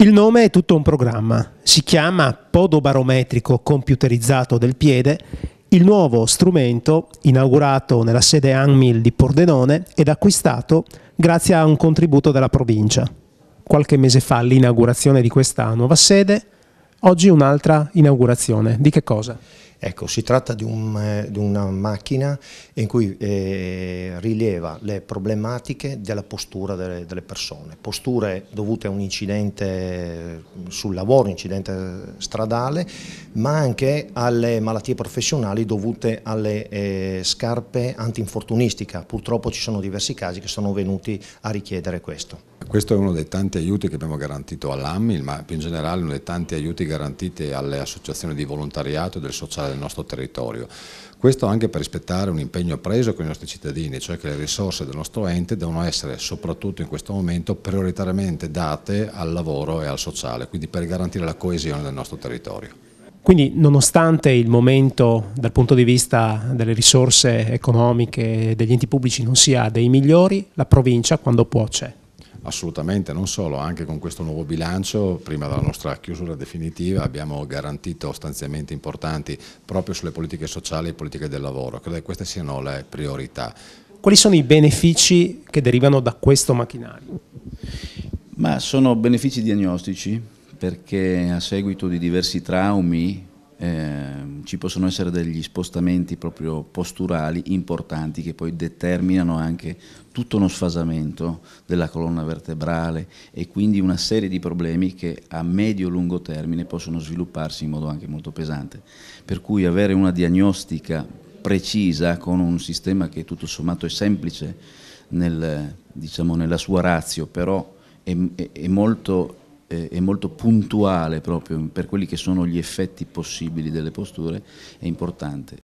Il nome è tutto un programma. Si chiama Podobarometrico computerizzato del piede il nuovo strumento, inaugurato nella sede ANMIL di Pordenone ed acquistato grazie a un contributo della provincia. Qualche mese fa l'inaugurazione di questa nuova sede, oggi un'altra inaugurazione. Di che cosa? Ecco, si tratta di, un, eh, di, una macchina in cui eh, rileva le problematiche della postura delle, delle, persone, posture dovute a un incidente eh, sul lavoro, incidente stradale, ma anche alle malattie professionali dovute alle eh, scarpe antinfortunistica. Purtroppo ci sono diversi casi che sono venuti a richiedere questo. Questo è uno dei tanti aiuti che abbiamo garantito all'AMIL, ma più in generale uno dei tanti aiuti garantiti alle associazioni di volontariato e del sociale del nostro territorio. Questo anche per rispettare un impegno preso con i nostri cittadini, cioè che le risorse del nostro ente devono essere soprattutto in questo momento prioritariamente date al lavoro e al sociale, quindi per garantire la coesione del nostro territorio. Quindi nonostante il momento dal punto di vista delle risorse economiche degli enti pubblici non sia dei migliori, la provincia quando può c'è. Assolutamente, non solo, anche con questo nuovo bilancio, prima della nostra chiusura definitiva, abbiamo garantito stanziamenti importanti proprio sulle politiche sociali e politiche del lavoro. Credo che queste siano le priorità. Quali sono i benefici che derivano da questo macchinario? Ma sono benefici diagnostici perché a seguito di diversi traumi eh, ci possono essere degli spostamenti proprio posturali importanti che poi determinano anche tutto uno sfasamento della colonna vertebrale e quindi una serie di problemi che a medio-lungo termine possono svilupparsi in modo anche molto pesante. Per cui avere una diagnostica precisa con un sistema che tutto sommato è semplice nel, diciamo, nella sua razio, però è, è, è molto e molto puntuale proprio per quelli che sono gli effetti possibili delle posture è importante.